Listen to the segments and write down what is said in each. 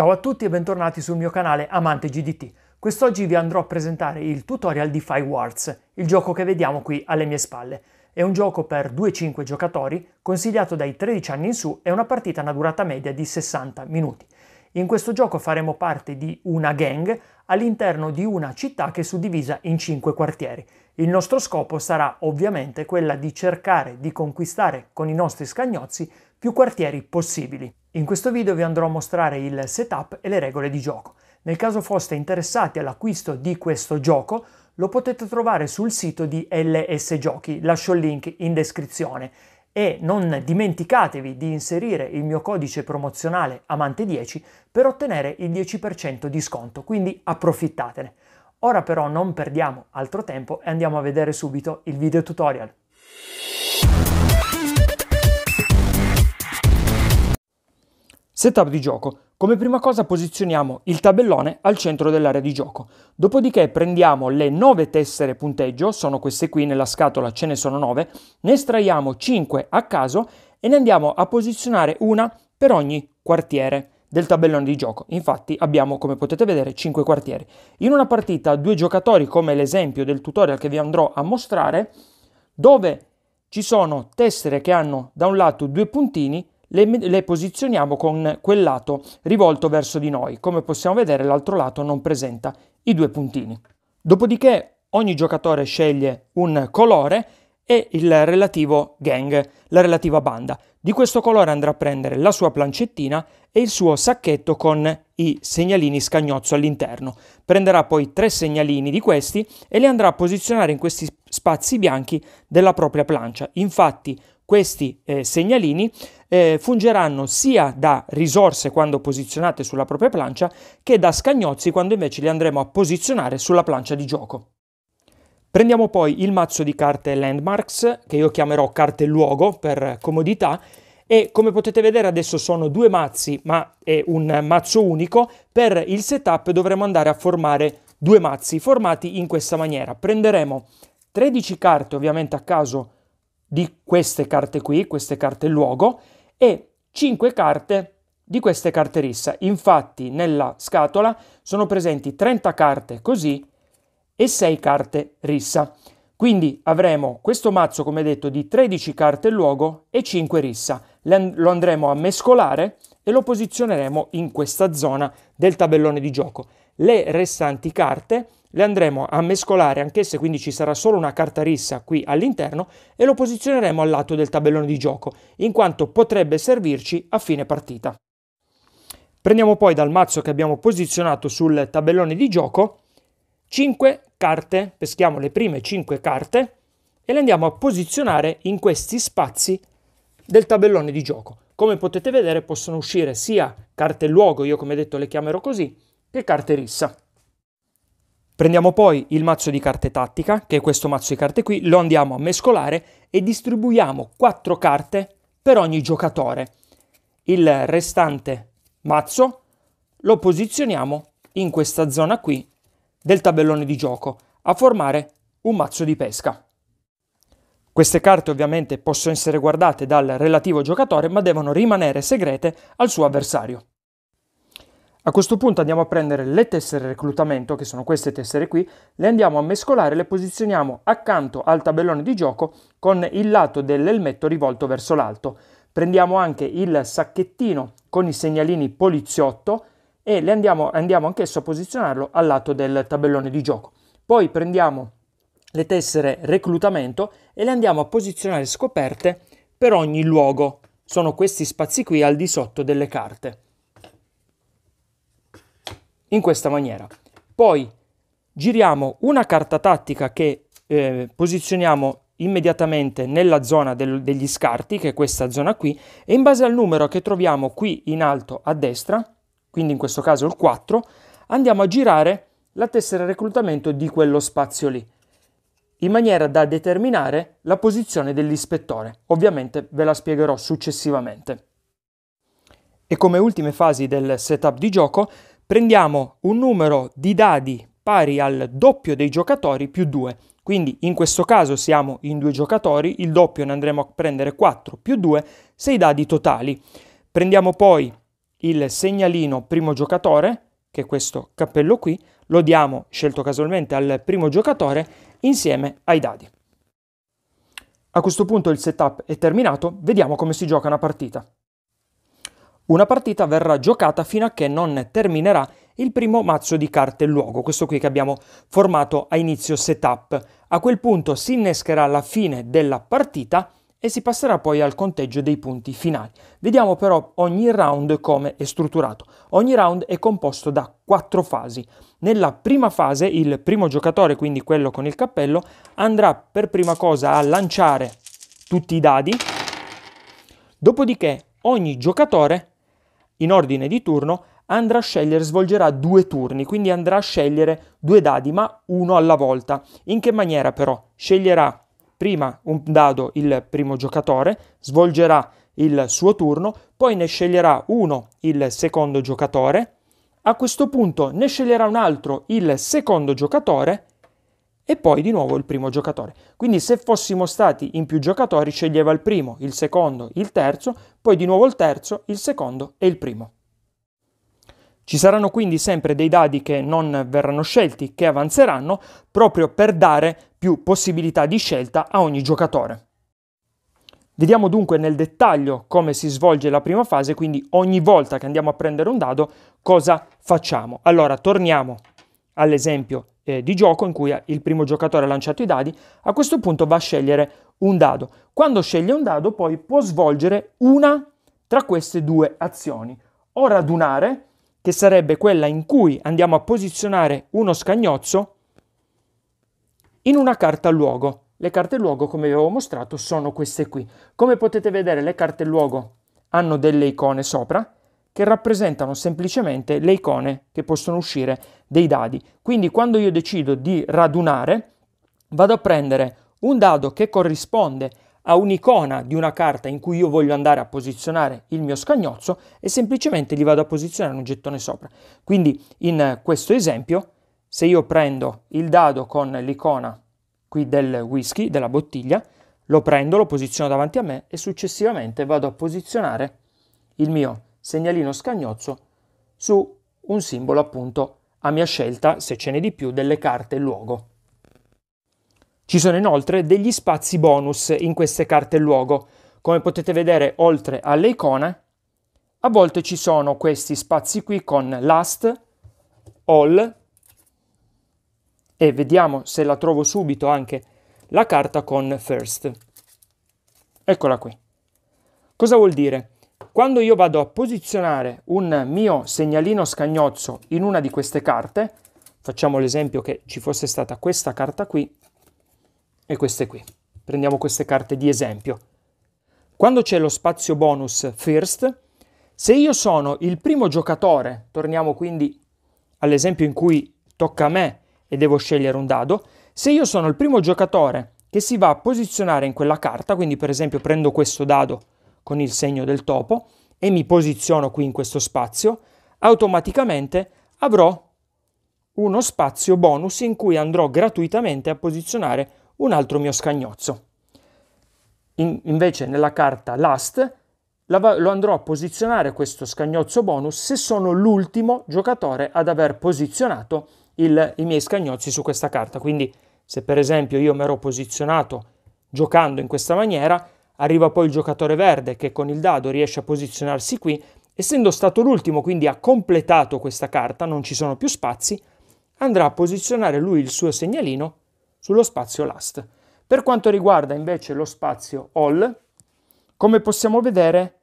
Ciao a tutti e bentornati sul mio canale Amante GDT. Quest'oggi vi andrò a presentare il tutorial di Five Wars, il gioco che vediamo qui alle mie spalle. È un gioco per 2-5 giocatori, consigliato dai 13 anni in su e una partita a una durata media di 60 minuti. In questo gioco faremo parte di una gang all'interno di una città che è suddivisa in 5 quartieri. Il nostro scopo sarà ovviamente quella di cercare di conquistare con i nostri scagnozzi più quartieri possibili. In questo video vi andrò a mostrare il setup e le regole di gioco. Nel caso foste interessati all'acquisto di questo gioco, lo potete trovare sul sito di LS Giochi, lascio il link in descrizione. E non dimenticatevi di inserire il mio codice promozionale Amante10 per ottenere il 10% di sconto, quindi approfittatene. Ora però non perdiamo altro tempo e andiamo a vedere subito il video tutorial. Setup di gioco. Come prima cosa posizioniamo il tabellone al centro dell'area di gioco, dopodiché prendiamo le 9 tessere punteggio, sono queste qui nella scatola, ce ne sono 9, ne estraiamo 5 a caso e ne andiamo a posizionare una per ogni quartiere del tabellone di gioco. Infatti abbiamo, come potete vedere, 5 quartieri. In una partita due giocatori, come l'esempio del tutorial che vi andrò a mostrare, dove ci sono tessere che hanno da un lato due puntini le, le posizioniamo con quel lato rivolto verso di noi. Come possiamo vedere l'altro lato non presenta i due puntini. Dopodiché ogni giocatore sceglie un colore e il relativo gang, la relativa banda. Di questo colore andrà a prendere la sua plancettina e il suo sacchetto con i segnalini scagnozzo all'interno. Prenderà poi tre segnalini di questi e li andrà a posizionare in questi spazi bianchi della propria plancia. Infatti questi eh, segnalini eh, fungeranno sia da risorse quando posizionate sulla propria plancia che da scagnozzi quando invece li andremo a posizionare sulla plancia di gioco. Prendiamo poi il mazzo di carte Landmarks, che io chiamerò carte luogo per comodità, e come potete vedere adesso sono due mazzi, ma è un mazzo unico. Per il setup dovremo andare a formare due mazzi formati in questa maniera. Prenderemo 13 carte ovviamente a caso di queste carte qui, queste carte luogo, e 5 carte di queste carte rissa. Infatti nella scatola sono presenti 30 carte così e 6 carte rissa. Quindi avremo questo mazzo, come detto, di 13 carte luogo e 5 rissa. Lo andremo a mescolare e lo posizioneremo in questa zona del tabellone di gioco. Le restanti carte le andremo a mescolare anch'esse, quindi ci sarà solo una carta rissa qui all'interno e lo posizioneremo al lato del tabellone di gioco, in quanto potrebbe servirci a fine partita. Prendiamo poi dal mazzo che abbiamo posizionato sul tabellone di gioco 5 carte, peschiamo le prime 5 carte e le andiamo a posizionare in questi spazi del tabellone di gioco. Come potete vedere possono uscire sia carte luogo, io come detto le chiamerò così, che carte rissa. Prendiamo poi il mazzo di carte tattica, che è questo mazzo di carte qui, lo andiamo a mescolare e distribuiamo 4 carte per ogni giocatore. Il restante mazzo lo posizioniamo in questa zona qui del tabellone di gioco a formare un mazzo di pesca. Queste carte ovviamente possono essere guardate dal relativo giocatore ma devono rimanere segrete al suo avversario. A questo punto andiamo a prendere le tessere reclutamento, che sono queste tessere qui, le andiamo a mescolare, e le posizioniamo accanto al tabellone di gioco con il lato dell'elmetto rivolto verso l'alto. Prendiamo anche il sacchettino con i segnalini poliziotto e le andiamo, andiamo anch'esso a posizionarlo al lato del tabellone di gioco. Poi prendiamo le tessere reclutamento e le andiamo a posizionare scoperte per ogni luogo. Sono questi spazi qui al di sotto delle carte in questa maniera. Poi giriamo una carta tattica che eh, posizioniamo immediatamente nella zona del, degli scarti, che è questa zona qui, e in base al numero che troviamo qui in alto a destra, quindi in questo caso il 4, andiamo a girare la tessera reclutamento di quello spazio lì, in maniera da determinare la posizione dell'ispettore. Ovviamente ve la spiegherò successivamente. E come ultime fasi del setup di gioco prendiamo un numero di dadi pari al doppio dei giocatori più 2. Quindi in questo caso siamo in due giocatori, il doppio ne andremo a prendere 4 più 2, 6 dadi totali. Prendiamo poi il segnalino primo giocatore, che è questo cappello qui, lo diamo, scelto casualmente, al primo giocatore insieme ai dadi. A questo punto il setup è terminato, vediamo come si gioca una partita. Una partita verrà giocata fino a che non terminerà il primo mazzo di carte luogo, questo qui che abbiamo formato a inizio setup. A quel punto si innescherà la fine della partita e si passerà poi al conteggio dei punti finali. Vediamo però ogni round come è strutturato. Ogni round è composto da quattro fasi. Nella prima fase il primo giocatore, quindi quello con il cappello, andrà per prima cosa a lanciare tutti i dadi, dopodiché ogni giocatore in ordine di turno, andrà a scegliere, svolgerà due turni, quindi andrà a scegliere due dadi, ma uno alla volta. In che maniera però? Sceglierà prima un dado il primo giocatore, svolgerà il suo turno, poi ne sceglierà uno il secondo giocatore, a questo punto ne sceglierà un altro il secondo giocatore e poi di nuovo il primo giocatore. Quindi se fossimo stati in più giocatori sceglieva il primo, il secondo, il terzo, poi di nuovo il terzo, il secondo e il primo. Ci saranno quindi sempre dei dadi che non verranno scelti, che avanzeranno, proprio per dare più possibilità di scelta a ogni giocatore. Vediamo dunque nel dettaglio come si svolge la prima fase, quindi ogni volta che andiamo a prendere un dado cosa facciamo. Allora torniamo all'esempio eh, di gioco in cui il primo giocatore ha lanciato i dadi, a questo punto va a scegliere un dado. Quando sceglie un dado poi può svolgere una tra queste due azioni, o radunare, che sarebbe quella in cui andiamo a posizionare uno scagnozzo in una carta luogo. Le carte luogo, come vi avevo mostrato, sono queste qui. Come potete vedere, le carte luogo hanno delle icone sopra che rappresentano semplicemente le icone che possono uscire dei dadi. Quindi quando io decido di radunare, vado a prendere un dado che corrisponde a un'icona di una carta in cui io voglio andare a posizionare il mio scagnozzo e semplicemente gli vado a posizionare un gettone sopra. Quindi in questo esempio, se io prendo il dado con l'icona qui del whisky, della bottiglia, lo prendo, lo posiziono davanti a me e successivamente vado a posizionare il mio scagnozzo segnalino scagnozzo su un simbolo appunto a mia scelta, se ce n'è di più, delle carte luogo. Ci sono inoltre degli spazi bonus in queste carte luogo. Come potete vedere, oltre alle icone, a volte ci sono questi spazi qui con last, all e vediamo se la trovo subito anche la carta con first. Eccola qui. Cosa vuol dire? Quando io vado a posizionare un mio segnalino scagnozzo in una di queste carte, facciamo l'esempio che ci fosse stata questa carta qui e queste qui. Prendiamo queste carte di esempio. Quando c'è lo spazio bonus first, se io sono il primo giocatore, torniamo quindi all'esempio in cui tocca a me e devo scegliere un dado, se io sono il primo giocatore che si va a posizionare in quella carta, quindi per esempio prendo questo dado con il segno del topo e mi posiziono qui in questo spazio, automaticamente avrò uno spazio bonus in cui andrò gratuitamente a posizionare un altro mio scagnozzo. In, invece nella carta last la, lo andrò a posizionare questo scagnozzo bonus se sono l'ultimo giocatore ad aver posizionato il, i miei scagnozzi su questa carta. Quindi se per esempio io mi ero posizionato giocando in questa maniera, Arriva poi il giocatore verde che con il dado riesce a posizionarsi qui, essendo stato l'ultimo quindi ha completato questa carta, non ci sono più spazi, andrà a posizionare lui il suo segnalino sullo spazio last. Per quanto riguarda invece lo spazio all, come possiamo vedere,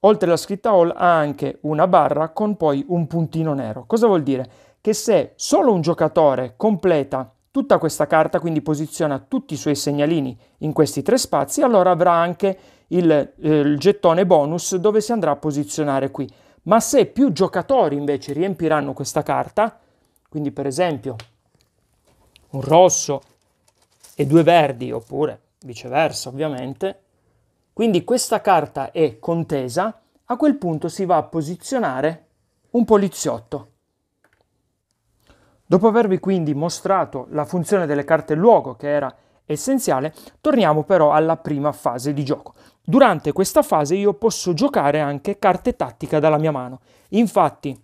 oltre alla scritta all ha anche una barra con poi un puntino nero. Cosa vuol dire? Che se solo un giocatore completa tutta questa carta quindi posiziona tutti i suoi segnalini in questi tre spazi, allora avrà anche il, eh, il gettone bonus dove si andrà a posizionare qui. Ma se più giocatori invece riempiranno questa carta, quindi per esempio un rosso e due verdi, oppure viceversa ovviamente, quindi questa carta è contesa, a quel punto si va a posizionare un poliziotto. Dopo avervi quindi mostrato la funzione delle carte luogo che era essenziale, torniamo però alla prima fase di gioco. Durante questa fase io posso giocare anche carte tattica dalla mia mano. Infatti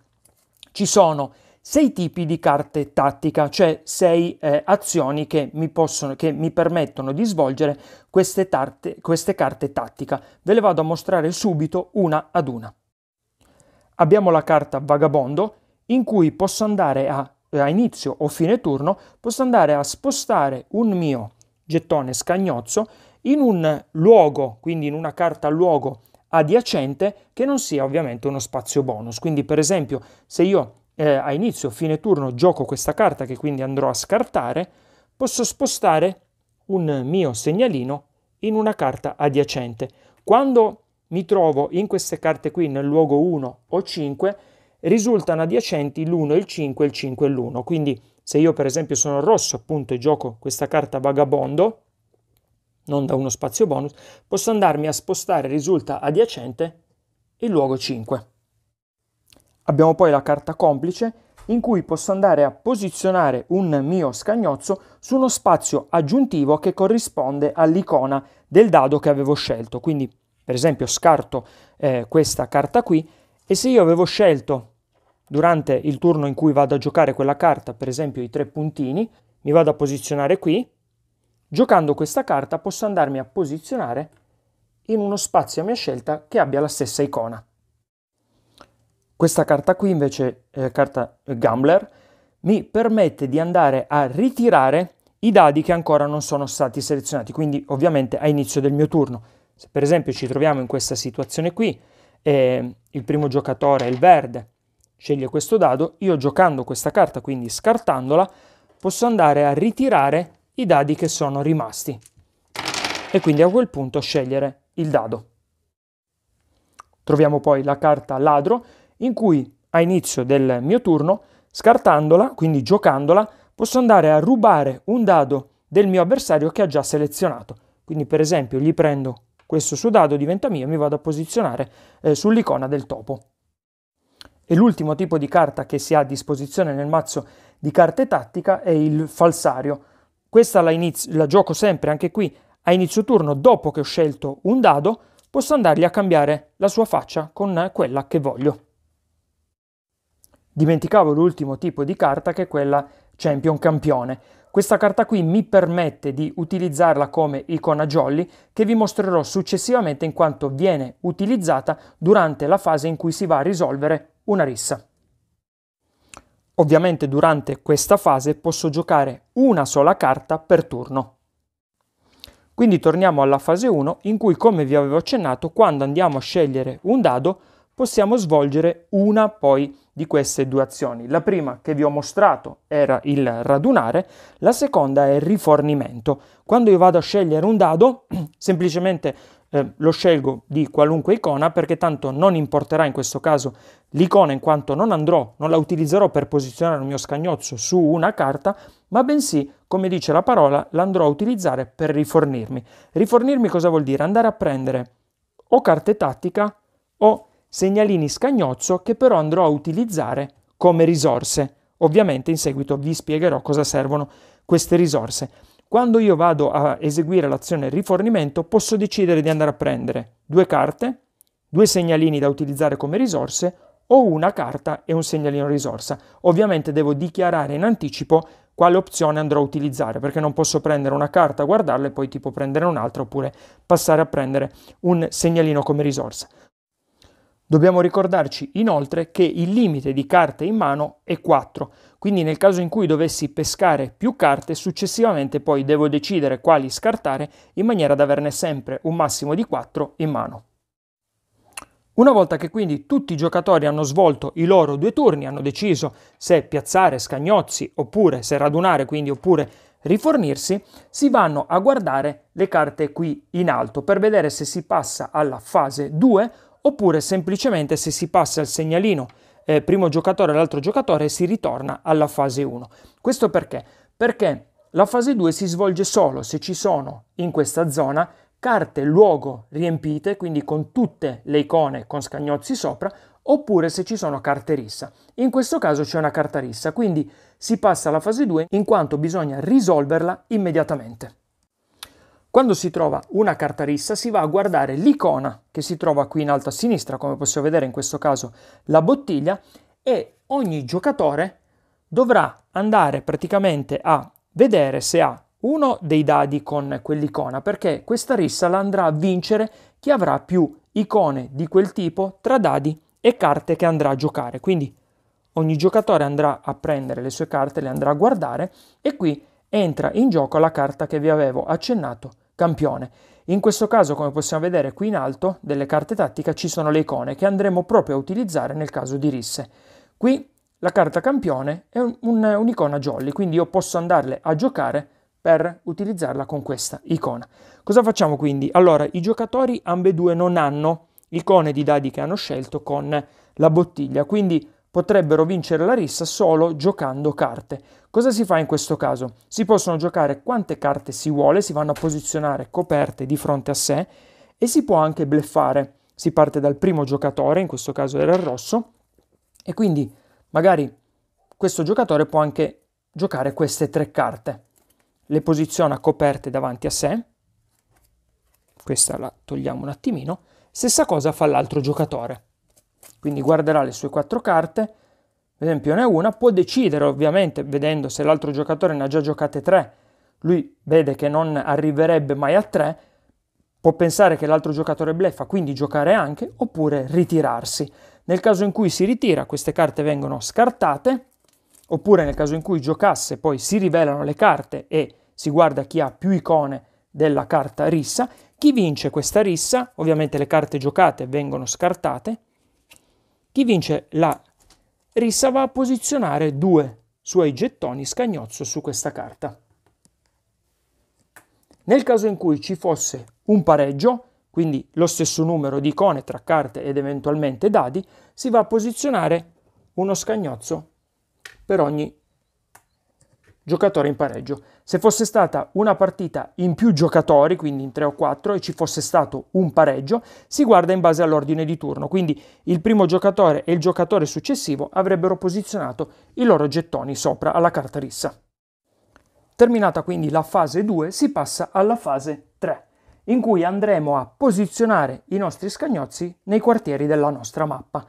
ci sono sei tipi di carte tattica, cioè sei eh, azioni che mi, possono, che mi, permettono di svolgere queste, tarte, queste carte tattica. Ve le vado a mostrare subito una ad una. Abbiamo la carta Vagabondo, in cui posso andare a eh, a inizio o fine turno posso andare a spostare un mio gettone scagnozzo in un luogo, quindi in una carta luogo adiacente che non sia ovviamente uno spazio bonus. Quindi per esempio se io eh, a inizio o fine turno gioco questa carta che quindi andrò a scartare, posso spostare un mio segnalino in una carta adiacente. Quando mi trovo in queste carte qui nel luogo 1 o 5, risultano adiacenti l'1 e il 5, il 5 e l'1. Quindi se io per esempio sono rosso appunto e gioco questa carta vagabondo, non da uno spazio bonus, posso andarmi a spostare risulta adiacente il luogo 5. Abbiamo poi la carta complice in cui posso andare a posizionare un mio scagnozzo su uno spazio aggiuntivo che corrisponde all'icona del dado che avevo scelto. Quindi per esempio scarto eh, questa carta qui e se io avevo scelto durante il turno in cui vado a giocare quella carta, per esempio i tre puntini, mi vado a posizionare qui, giocando questa carta posso andarmi a posizionare in uno spazio a mia scelta che abbia la stessa icona. Questa carta qui invece, eh, carta eh, Gambler, mi permette di andare a ritirare i dadi che ancora non sono stati selezionati, quindi ovviamente a inizio del mio turno. Se per esempio ci troviamo in questa situazione qui, eh, il primo giocatore è il verde, sceglie questo dado, io giocando questa carta, quindi scartandola, posso andare a ritirare i dadi che sono rimasti e quindi a quel punto scegliere il dado. Troviamo poi la carta ladro in cui a inizio del mio turno, scartandola, quindi giocandola, posso andare a rubare un dado del mio avversario che ha già selezionato. Quindi per esempio gli prendo questo suo dado, diventa mio e mi vado a posizionare eh, sull'icona del topo. E l'ultimo tipo di carta che si ha a disposizione nel mazzo di carte tattica è il falsario. Questa la, inizio, la gioco sempre anche qui a inizio turno dopo che ho scelto un dado, posso andargli a cambiare la sua faccia con quella che voglio. Dimenticavo l'ultimo tipo di carta che è quella Champion Campione. Questa carta qui mi permette di utilizzarla come icona jolly che vi mostrerò successivamente in quanto viene utilizzata durante la fase in cui si va a risolvere una rissa. Ovviamente durante questa fase posso giocare una sola carta per turno. Quindi torniamo alla fase 1 in cui come vi avevo accennato quando andiamo a scegliere un dado possiamo svolgere una poi di queste due azioni. La prima che vi ho mostrato era il radunare, la seconda è il rifornimento. Quando io vado a scegliere un dado, semplicemente eh, lo scelgo di qualunque icona perché tanto non importerà in questo caso l'icona in quanto non andrò, non la utilizzerò per posizionare il mio scagnozzo su una carta, ma bensì, come dice la parola, l'andrò a utilizzare per rifornirmi. Rifornirmi cosa vuol dire? Andare a prendere o carte tattica o segnalini scagnozzo che però andrò a utilizzare come risorse. Ovviamente in seguito vi spiegherò cosa servono queste risorse. Quando io vado a eseguire l'azione rifornimento posso decidere di andare a prendere due carte, due segnalini da utilizzare come risorse o una carta e un segnalino risorsa. Ovviamente devo dichiarare in anticipo quale opzione andrò a utilizzare, perché non posso prendere una carta, guardarla e poi tipo prendere un'altra oppure passare a prendere un segnalino come risorsa. Dobbiamo ricordarci inoltre che il limite di carte in mano è 4, quindi nel caso in cui dovessi pescare più carte successivamente poi devo decidere quali scartare in maniera da averne sempre un massimo di 4 in mano. Una volta che quindi tutti i giocatori hanno svolto i loro due turni, hanno deciso se piazzare scagnozzi oppure se radunare quindi oppure rifornirsi, si vanno a guardare le carte qui in alto per vedere se si passa alla fase 2 oppure semplicemente se si passa il segnalino eh, primo giocatore all'altro giocatore si ritorna alla fase 1. Questo perché? Perché la fase 2 si svolge solo se ci sono in questa zona carte luogo riempite, quindi con tutte le icone con scagnozzi sopra, oppure se ci sono carte rissa. In questo caso c'è una carta rissa, quindi si passa alla fase 2 in quanto bisogna risolverla immediatamente. Quando si trova una carta rissa si va a guardare l'icona che si trova qui in alto a sinistra, come possiamo vedere in questo caso la bottiglia, e ogni giocatore dovrà andare praticamente a vedere se ha uno dei dadi con quell'icona, perché questa rissa la andrà a vincere chi avrà più icone di quel tipo tra dadi e carte che andrà a giocare. Quindi ogni giocatore andrà a prendere le sue carte, le andrà a guardare e qui entra in gioco la carta che vi avevo accennato campione. In questo caso, come possiamo vedere qui in alto, delle carte tattica ci sono le icone che andremo proprio a utilizzare nel caso di risse. Qui la carta campione è un, un, un'icona jolly, quindi io posso andarle a giocare per utilizzarla con questa icona. Cosa facciamo quindi? Allora, i giocatori ambedue non hanno icone di dadi che hanno scelto con la bottiglia, quindi potrebbero vincere la rissa solo giocando carte. Cosa si fa in questo caso? Si possono giocare quante carte si vuole, si vanno a posizionare coperte di fronte a sé e si può anche bleffare. Si parte dal primo giocatore, in questo caso era il rosso, e quindi magari questo giocatore può anche giocare queste tre carte. Le posiziona coperte davanti a sé, questa la togliamo un attimino, stessa cosa fa l'altro giocatore. Quindi guarderà le sue quattro carte, per esempio ne ha una, può decidere ovviamente, vedendo se l'altro giocatore ne ha già giocate tre, lui vede che non arriverebbe mai a tre, può pensare che l'altro giocatore bleffa, quindi giocare anche, oppure ritirarsi. Nel caso in cui si ritira, queste carte vengono scartate, oppure nel caso in cui giocasse, poi si rivelano le carte e si guarda chi ha più icone della carta rissa. Chi vince questa rissa, ovviamente le carte giocate vengono scartate, chi vince la rissa va a posizionare due suoi gettoni scagnozzo su questa carta. Nel caso in cui ci fosse un pareggio, quindi lo stesso numero di icone tra carte ed eventualmente dadi, si va a posizionare uno scagnozzo per ogni giocatore in pareggio. Se fosse stata una partita in più giocatori, quindi in 3 o 4, e ci fosse stato un pareggio, si guarda in base all'ordine di turno, quindi il primo giocatore e il giocatore successivo avrebbero posizionato i loro gettoni sopra alla carta rissa. Terminata quindi la fase 2, si passa alla fase 3, in cui andremo a posizionare i nostri scagnozzi nei quartieri della nostra mappa.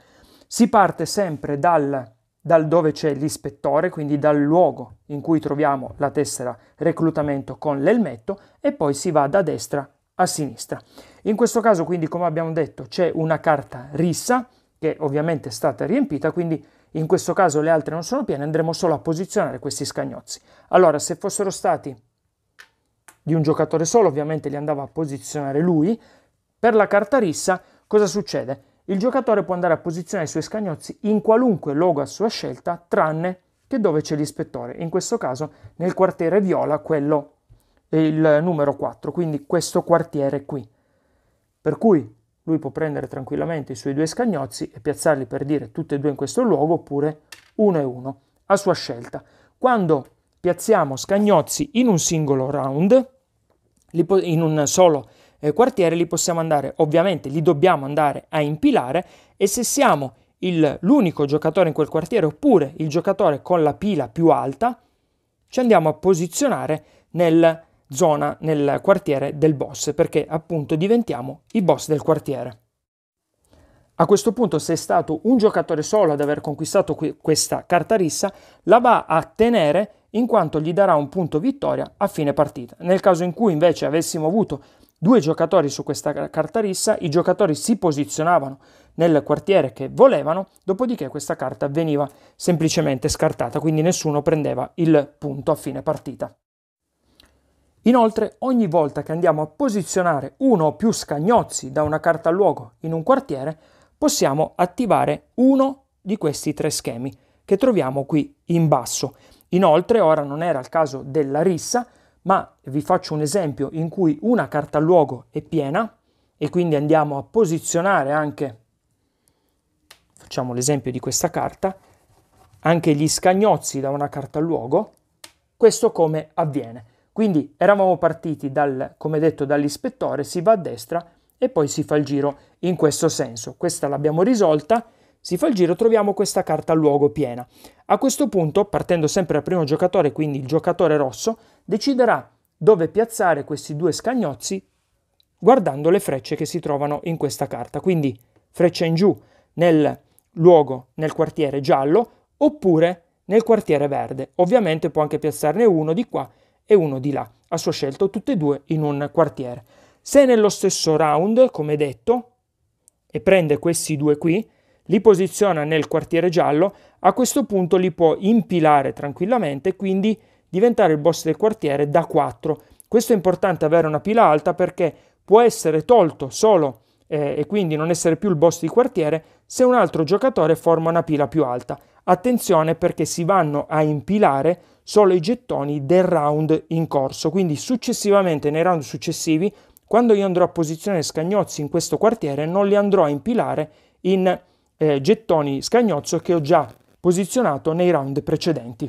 Si parte sempre dal dal dove c'è l'ispettore, quindi dal luogo in cui troviamo la tessera reclutamento con l'elmetto e poi si va da destra a sinistra. In questo caso quindi come abbiamo detto c'è una carta rissa che ovviamente è stata riempita, quindi in questo caso le altre non sono piene, andremo solo a posizionare questi scagnozzi. Allora se fossero stati di un giocatore solo ovviamente li andava a posizionare lui, per la carta rissa cosa succede? Il giocatore può andare a posizionare i suoi scagnozzi in qualunque luogo a sua scelta, tranne che dove c'è l'ispettore, in questo caso nel quartiere viola, quello è il numero 4, quindi questo quartiere qui. Per cui lui può prendere tranquillamente i suoi due scagnozzi e piazzarli per dire tutti e due in questo luogo oppure uno e uno, a sua scelta. Quando piazziamo scagnozzi in un singolo round, in un solo round, eh, quartiere li possiamo andare, ovviamente li dobbiamo andare a impilare e se siamo il, l'unico giocatore in quel quartiere oppure il giocatore con la pila più alta, ci andiamo a posizionare nel zona, nel quartiere del boss, perché appunto diventiamo i boss del quartiere. A questo punto, se è stato un giocatore solo ad aver conquistato qui, questa carta rissa, la va a tenere in quanto gli darà un punto vittoria a fine partita. Nel caso in cui invece avessimo avuto due giocatori su questa carta rissa, i giocatori si posizionavano nel quartiere che volevano, dopodiché questa carta veniva semplicemente scartata, quindi nessuno prendeva il punto a fine partita. Inoltre, ogni volta che andiamo a posizionare uno o più scagnozzi da una carta a luogo in un quartiere, possiamo attivare uno di questi tre schemi che troviamo qui in basso. Inoltre, ora non era il caso della rissa, ma vi faccio un esempio in cui una carta luogo è piena e quindi andiamo a posizionare anche, facciamo l'esempio di questa carta, anche gli scagnozzi da una carta luogo, questo come avviene. Quindi eravamo partiti dal, come detto, dall'ispettore, si va a destra e poi si fa il giro in questo senso. Questa l'abbiamo risolta, si fa il giro, troviamo questa carta luogo piena. A questo punto, partendo sempre dal primo giocatore, quindi il giocatore rosso, deciderà dove piazzare questi due scagnozzi guardando le frecce che si trovano in questa carta. Quindi freccia in giù nel luogo, nel quartiere giallo oppure nel quartiere verde. Ovviamente può anche piazzarne uno di qua e uno di là, a sua scelta, tutte e due in un quartiere. Se nello stesso round, come detto, e prende questi due qui, li posiziona nel quartiere giallo, a questo punto li può impilare tranquillamente, quindi diventare il boss del quartiere da 4. Questo è importante avere una pila alta perché può essere tolto solo eh, e quindi non essere più il boss di quartiere se un altro giocatore forma una pila più alta. Attenzione perché si vanno a impilare solo i gettoni del round in corso, quindi successivamente nei round successivi, quando io andrò a posizionare scagnozzi in questo quartiere, non li andrò a impilare in eh, gettoni scagnozzo che ho già posizionato nei round precedenti.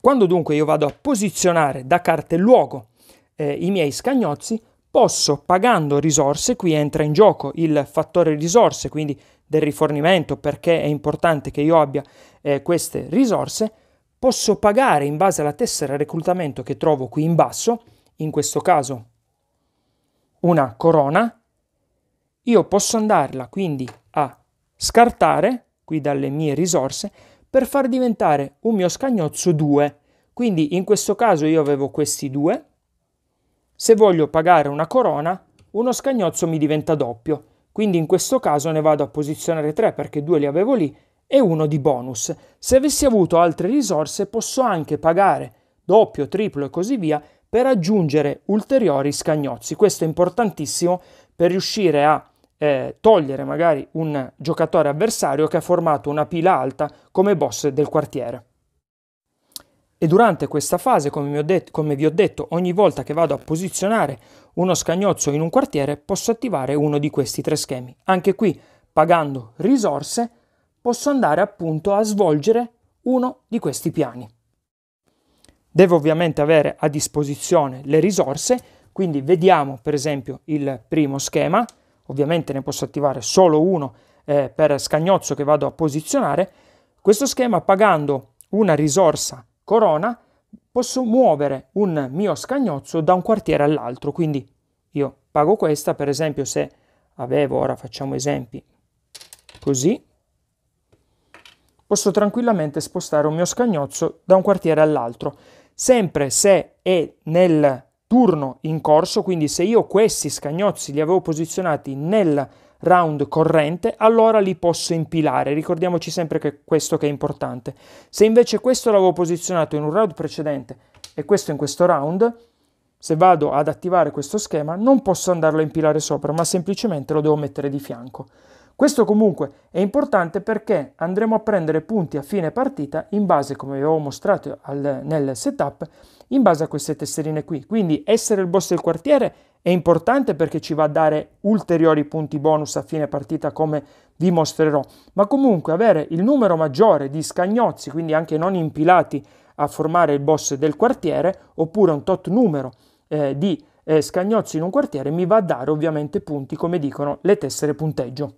Quando dunque io vado a posizionare da cartelluogo eh, i miei scagnozzi, posso pagando risorse, qui entra in gioco il fattore risorse, quindi del rifornimento, perché è importante che io abbia eh, queste risorse, posso pagare in base alla tessera reclutamento che trovo qui in basso, in questo caso una corona, io posso andarla quindi a scartare qui dalle mie risorse per far diventare un mio scagnozzo 2. Quindi in questo caso io avevo questi due. Se voglio pagare una corona, uno scagnozzo mi diventa doppio. Quindi in questo caso ne vado a posizionare tre perché due li avevo lì e uno di bonus. Se avessi avuto altre risorse posso anche pagare doppio, triplo e così via per aggiungere ulteriori scagnozzi. Questo è importantissimo per riuscire a eh, togliere magari un giocatore avversario che ha formato una pila alta come boss del quartiere. E durante questa fase, come, detto, come, vi ho detto, ogni volta che vado a posizionare uno scagnozzo in un quartiere posso attivare uno di questi tre schemi. Anche qui, pagando risorse, posso andare appunto a svolgere uno di questi piani. Devo ovviamente avere a disposizione le risorse, quindi vediamo per esempio il primo schema, ovviamente ne posso attivare solo uno eh, per scagnozzo che vado a posizionare, questo schema pagando una risorsa corona posso muovere un mio scagnozzo da un quartiere all'altro, quindi io pago questa, per esempio se avevo, ora facciamo esempi, così, posso tranquillamente spostare un mio scagnozzo da un quartiere all'altro, sempre se è nel turno in corso, quindi se io questi scagnozzi li avevo posizionati nel round corrente, allora li posso impilare. Ricordiamoci sempre che questo che è importante. Se invece questo l'avevo posizionato in un round precedente e questo in questo round, se vado ad attivare questo schema non posso andarlo a impilare sopra, ma semplicemente lo devo mettere di fianco. Questo comunque è importante perché andremo a prendere punti a fine partita in base, come avevo mostrato al, nel setup, in base a queste tesserine qui. Quindi essere il boss del quartiere è importante perché ci va a dare ulteriori punti bonus a fine partita come vi mostrerò, ma comunque avere il numero maggiore di scagnozzi, quindi anche non impilati a formare il boss del quartiere, oppure un tot numero eh, di eh, scagnozzi in un quartiere, mi va a dare ovviamente punti come dicono le tessere punteggio.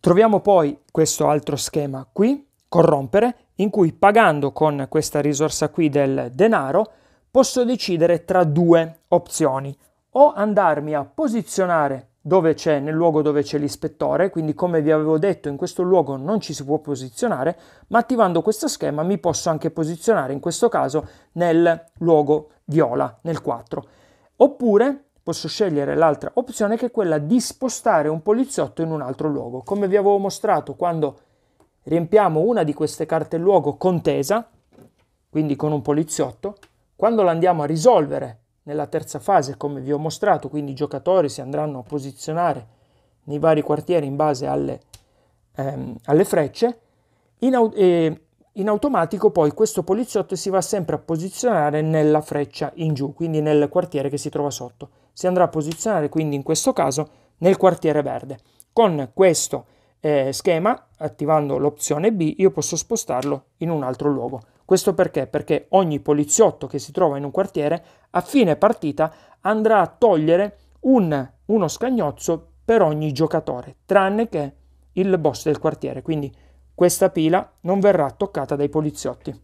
Troviamo poi questo altro schema qui, corrompere, in cui pagando con questa risorsa qui del denaro posso decidere tra due opzioni, o andarmi a posizionare dove c'è, nel luogo dove c'è l'ispettore, quindi come vi avevo detto in questo luogo non ci si può posizionare, ma attivando questo schema mi posso anche posizionare in questo caso nel luogo viola, nel 4. Oppure posso scegliere l'altra opzione che è quella di spostare un poliziotto in un altro luogo. Come vi avevo mostrato quando riempiamo una di queste carte luogo contesa, quindi con un poliziotto, quando la andiamo a risolvere nella terza fase, come vi ho mostrato, quindi i giocatori si andranno a posizionare nei vari quartieri in base alle, ehm, alle frecce, in, eh, in automatico poi questo poliziotto si va sempre a posizionare nella freccia in giù, quindi nel quartiere che si trova sotto si andrà a posizionare quindi in questo caso nel quartiere verde. Con questo eh, schema, attivando l'opzione B, io posso spostarlo in un altro luogo. Questo perché? Perché ogni poliziotto che si trova in un quartiere a fine partita andrà a togliere un, uno scagnozzo per ogni giocatore, tranne che il boss del quartiere, quindi questa pila non verrà toccata dai poliziotti.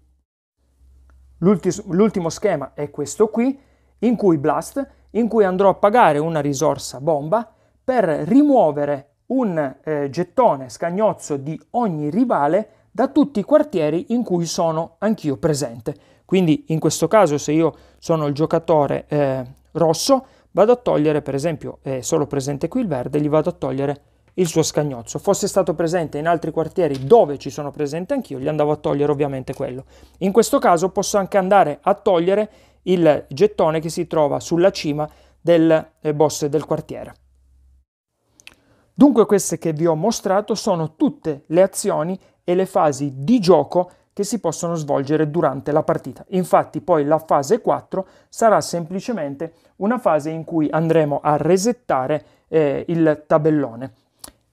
L'ultimo schema è questo qui, in cui Blast in cui andrò a pagare una risorsa bomba per rimuovere un eh, gettone scagnozzo di ogni rivale da tutti i quartieri in cui sono anch'io presente. Quindi in questo caso se io sono il giocatore eh, rosso vado a togliere per esempio, è eh, solo presente qui il verde, gli vado a togliere il suo scagnozzo. Fosse stato presente in altri quartieri dove ci sono presente anch'io, gli andavo a togliere ovviamente quello. In questo caso posso anche andare a togliere il gettone che si trova sulla cima del eh, boss del quartiere. Dunque queste che vi ho mostrato sono tutte le azioni e le fasi di gioco che si possono svolgere durante la partita. Infatti poi la fase 4 sarà semplicemente una fase in cui andremo a resettare eh, il tabellone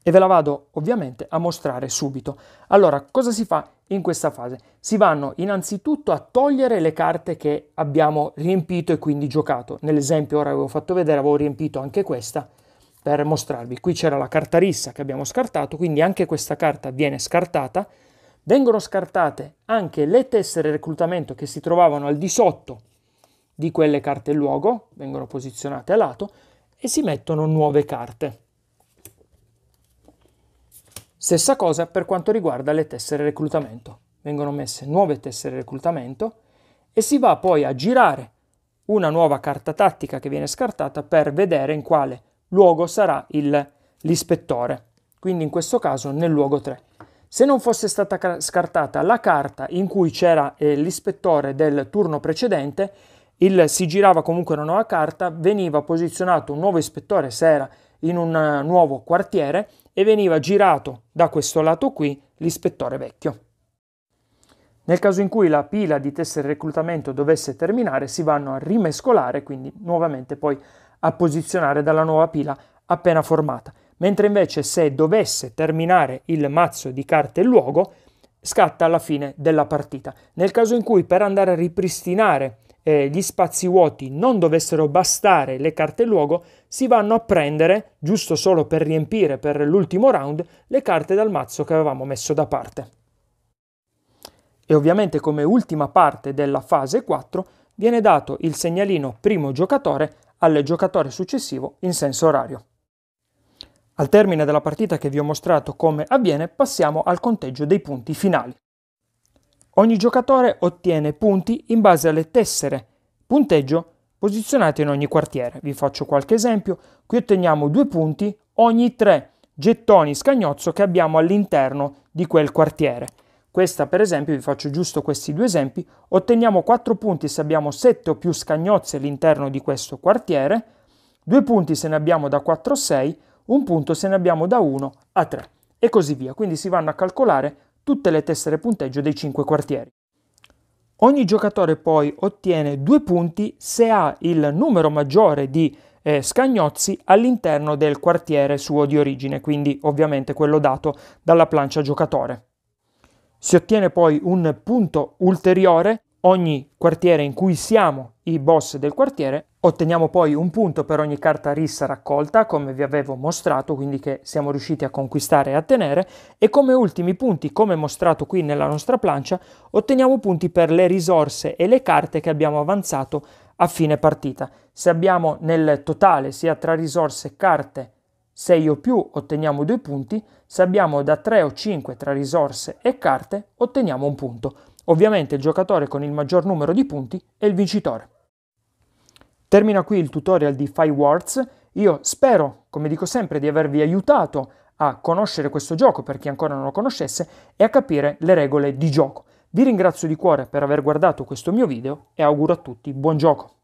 e ve la vado ovviamente a mostrare subito. Allora, cosa si fa in questa fase? Si vanno innanzitutto a togliere le carte che abbiamo riempito e quindi giocato. Nell'esempio ora avevo fatto vedere, avevo riempito anche questa per mostrarvi. Qui c'era la carta rissa che abbiamo scartato, quindi anche questa carta viene scartata. Vengono scartate anche le tessere reclutamento che si trovavano al di sotto di quelle carte luogo, vengono posizionate a lato e si mettono nuove carte. Stessa cosa per quanto riguarda le tessere reclutamento. Vengono messe nuove tessere reclutamento e si va poi a girare una nuova carta tattica che viene scartata per vedere in quale luogo sarà il, l'ispettore. Quindi in questo caso nel luogo 3. Se non fosse stata car- scartata la carta in cui c'era eh, l'ispettore del turno precedente, il, si girava comunque una nuova carta, veniva posizionato un nuovo ispettore se era in un uh, nuovo quartiere e veniva girato da questo lato qui l'ispettore vecchio. Nel caso in cui la pila di tessere di reclutamento dovesse terminare, si vanno a rimescolare, quindi nuovamente poi a posizionare dalla nuova pila appena formata. Mentre invece se dovesse terminare il mazzo di carte luogo, scatta alla fine della partita. Nel caso in cui per andare a ripristinare eh, gli spazi vuoti non dovessero bastare le carte luogo, si vanno a prendere, giusto solo per riempire per l'ultimo round, le carte dal mazzo che avevamo messo da parte. E ovviamente come ultima parte della fase 4 viene dato il segnalino primo giocatore al giocatore successivo in senso orario. Al termine della partita che vi ho mostrato come avviene, passiamo al conteggio dei punti finali. Ogni giocatore ottiene punti in base alle tessere, punteggio, posizionate in ogni quartiere. Vi faccio qualche esempio. Qui otteniamo due punti ogni tre gettoni scagnozzo che abbiamo all'interno di quel quartiere. Questa per esempio, vi faccio giusto questi due esempi, otteniamo 4 punti se abbiamo 7 o più scagnozze all'interno di questo quartiere, 2 punti se ne abbiamo da 4 a 6, 1 punto se ne abbiamo da 1 a 3 e così via. Quindi si vanno a calcolare tutte le tessere punteggio dei 5 quartieri. Ogni giocatore poi ottiene due punti se ha il numero maggiore di eh, scagnozzi all'interno del quartiere suo di origine, quindi ovviamente quello dato dalla plancia giocatore. Si ottiene poi un punto ulteriore ogni quartiere in cui siamo i boss del quartiere. Otteniamo poi un punto per ogni carta rissa raccolta, come vi avevo mostrato, quindi che siamo riusciti a conquistare e a tenere. E come ultimi punti, come mostrato qui nella nostra plancia, otteniamo punti per le risorse e le carte che abbiamo avanzato a fine partita. Se abbiamo nel totale, sia tra risorse e carte, 6 o più otteniamo 2 punti, se abbiamo da 3 o 5 tra risorse e carte otteniamo un punto. Ovviamente il giocatore con il maggior numero di punti è il vincitore. Termina qui il tutorial di Five Words. Io spero, come dico sempre, di avervi aiutato a conoscere questo gioco per chi ancora non lo conoscesse e a capire le regole di gioco. Vi ringrazio di cuore per aver guardato questo mio video e auguro a tutti buon gioco!